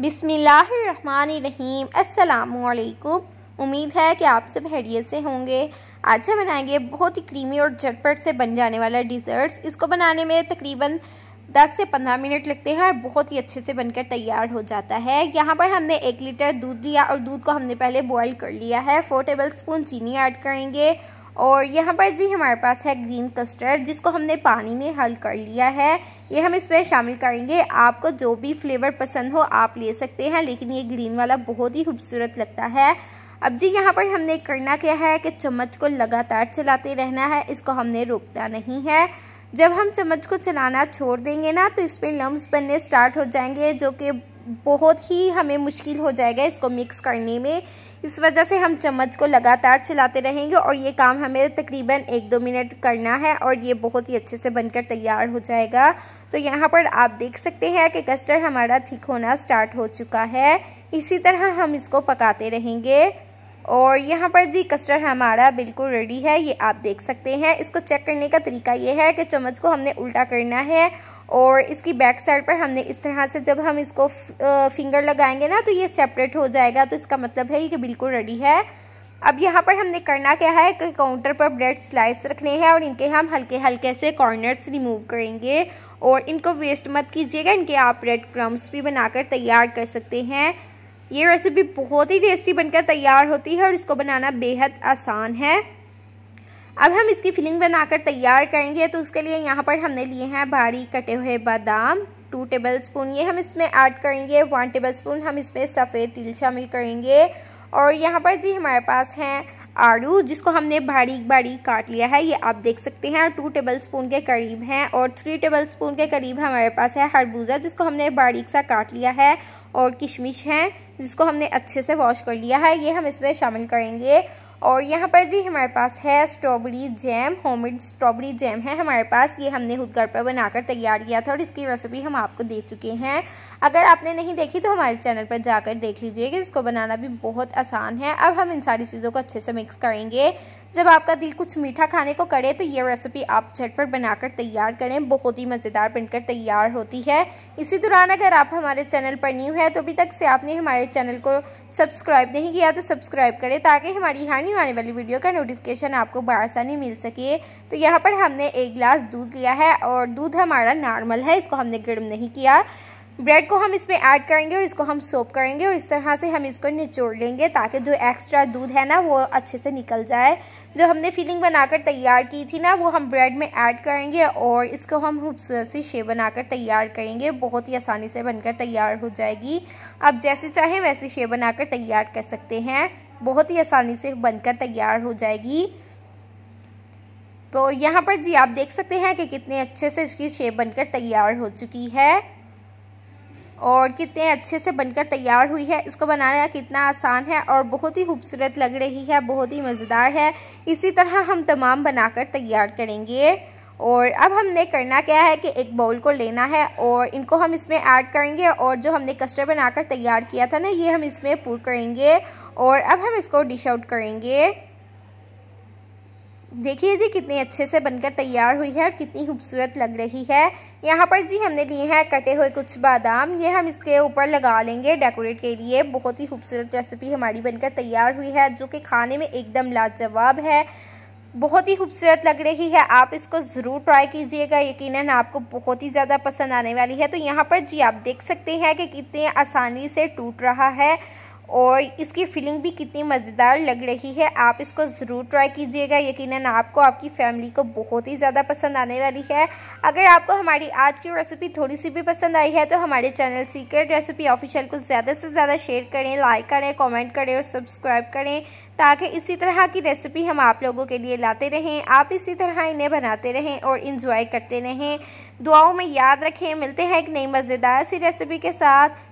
बिसमीम् अल्लाम उम्मीद है कि आप सब हैरियत से होंगे आज हम बनाएंगे बहुत ही क्रीमी और झटपट से बन जाने वाला डिज़र्ट्स इसको बनाने में तकरीबन 10 से 15 मिनट लगते हैं और बहुत ही अच्छे से बनकर तैयार हो जाता है यहाँ पर हमने एक लीटर दूध लिया और दूध को हमने पहले बॉयल कर लिया है फोर टेबल स्पून चीनी ऐड करेंगे और यहाँ पर जी हमारे पास है ग्रीन कस्टर्ड जिसको हमने पानी में हल कर लिया है ये हम इसमें शामिल करेंगे आपको जो भी फ्लेवर पसंद हो आप ले सकते हैं लेकिन ये ग्रीन वाला बहुत ही खूबसूरत लगता है अब जी यहाँ पर हमने करना क्या है कि चम्मच को लगातार चलाते रहना है इसको हमने रोकना नहीं है जब हम चम्मच को चलाना छोड़ देंगे ना तो इसमें लम्ब बनने स्टार्ट हो जाएंगे जो कि बहुत ही हमें मुश्किल हो जाएगा इसको मिक्स करने में इस वजह से हम चम्मच को लगातार चलाते रहेंगे और ये काम हमें तकरीबन एक दो मिनट करना है और ये बहुत ही अच्छे से बनकर तैयार हो जाएगा तो यहाँ पर आप देख सकते हैं कि कस्टर्ड हमारा ठीक होना स्टार्ट हो चुका है इसी तरह हम इसको पकाते रहेंगे और यहाँ पर जी कस्टर्ड हमारा बिल्कुल रेडी है ये आप देख सकते हैं इसको चेक करने का तरीका ये है कि चम्मच को हमने उल्टा करना है और इसकी बैक साइड पर हमने इस तरह से जब हम इसको फिंगर लगाएंगे ना तो ये सेपरेट हो जाएगा तो इसका मतलब है ये कि बिल्कुल रेडी है अब यहाँ पर हमने करना क्या है कि काउंटर पर ब्रेड स्लाइस रखने हैं और इनके हम हल्के हल्के से कॉर्नर्स रिमूव करेंगे और इनको वेस्ट मत कीजिएगा इनके आप ब्रेड क्रम्स भी बनाकर तैयार कर सकते हैं ये रेसिपी बहुत ही टेस्टी बनकर तैयार होती है और इसको बनाना बेहद आसान है अब हम इसकी फिलिंग बनाकर तैयार करेंगे तो उसके लिए यहाँ पर हमने लिए हैं भारी कटे हुए बादाम टू टेबल स्पून ये हम इसमें ऐड करेंगे वन टेबल स्पून हम इसमें सफ़ेद तिल शामिल करेंगे और यहाँ पर जी हमारे पास हैं आड़ू जिसको हमने बारीक बारीक काट लिया है ये आप देख सकते हैं टू टेबल स्पून के करीब हैं और थ्री टेबल स्पून के करीब हमारे पास है खरबूजा जिसको हमने बारीक सा काट लिया है और किशमिश हैं जिसको हमने अच्छे से वॉश कर लिया है ये हम इसमें शामिल करेंगे और यहाँ पर जी हमारे पास है strawberry jam homemade strawberry jam है हमारे पास ये हमने खुद घर पर बनाकर तैयार किया था और इसकी रेसिपी हम आपको दे चुके हैं अगर आपने नहीं देखी तो हमारे चैनल पर जाकर देख लीजिए कि इसको बनाना भी बहुत आसान है अब हम इन सारी चीज़ों को अच्छे से मिक्स करेंगे जब आपका दिल कुछ मीठा खाने को करे तो ये रेसिपी आप झटपट बनाकर तैयार करें बहुत ही मज़ेदार बनकर तैयार होती है इसी दौरान अगर आप हमारे चैनल पर न्यू है तो अभी तक से आपने हमारे चैनल को सब्सक्राइब नहीं किया तो सब्सक्राइब करें ताकि हमारी हर मेरी आने वाली वीडियो का नोटिफिकेशन आपको बसानी मिल सके तो यहाँ पर हमने एक गिलास दूध लिया है और दूध हमारा नॉर्मल है इसको हमने गर्म नहीं किया ब्रेड को हम इसमें ऐड करेंगे और इसको हम सोप करेंगे और इस तरह से हम इसको निचोड़ लेंगे ताकि जो एक्स्ट्रा दूध है ना वो अच्छे से निकल जाए जो हमने फीलिंग बनाकर तैयार की थी ना वो हम ब्रेड में ऐड करेंगे और इसको हम खूबसूरत सी शेप बनाकर तैयार करेंगे बहुत ही आसानी से बनकर तैयार हो जाएगी आप जैसे चाहें वैसे शेप बनाकर तैयार कर सकते हैं बहुत ही आसानी से बनकर तैयार हो जाएगी तो यहाँ पर जी आप देख सकते हैं कि कितने अच्छे से इसकी शेप बनकर तैयार हो चुकी है और कितने अच्छे से बनकर तैयार हुई है इसको बनाना कितना आसान है और बहुत ही खूबसूरत लग रही है बहुत ही मज़ेदार है इसी तरह हम तमाम बनाकर तैयार करेंगे और अब हमने करना क्या है कि एक बाउल को लेना है और इनको हम इसमें ऐड करेंगे और जो हमने कस्टर्ड बनाकर तैयार किया था ना ये हम इसमें पूर करेंगे और अब हम इसको डिश आउट करेंगे देखिए जी कितने अच्छे से बनकर तैयार हुई है और कितनी खूबसूरत लग रही है यहाँ पर जी हमने लिए हैं कटे हुए कुछ बादाम ये हम इसके ऊपर लगा लेंगे डेकोरेट के लिए बहुत ही खूबसूरत रेसिपी हमारी बनकर तैयार हुई है जो कि खाने में एकदम लाजवाब है बहुत ही खूबसूरत लग रही है आप इसको ज़रूर ट्राई कीजिएगा यकीनन आपको बहुत ही ज़्यादा पसंद आने वाली है तो यहाँ पर जी आप देख सकते हैं कि कितने आसानी से टूट रहा है और इसकी फीलिंग भी कितनी मज़ेदार लग रही है आप इसको ज़रूर ट्राई कीजिएगा यकीनन आपको आपकी फैमिली को बहुत ही ज़्यादा पसंद आने वाली है अगर आपको हमारी आज की रेसिपी थोड़ी सी भी पसंद आई है तो हमारे चैनल सीक्रेट रेसिपी ऑफिशियल को ज़्यादा से ज़्यादा शेयर करें लाइक करें कॉमेंट करें और सब्सक्राइब करें ताकि इसी तरह की रेसिपी हम आप लोगों के लिए लाते रहें आप इसी तरह इन्हें बनाते रहें और इन्जॉय करते रहें दुआओं में याद रखें मिलते हैं एक नई मज़ेदार सी रेसिपी के साथ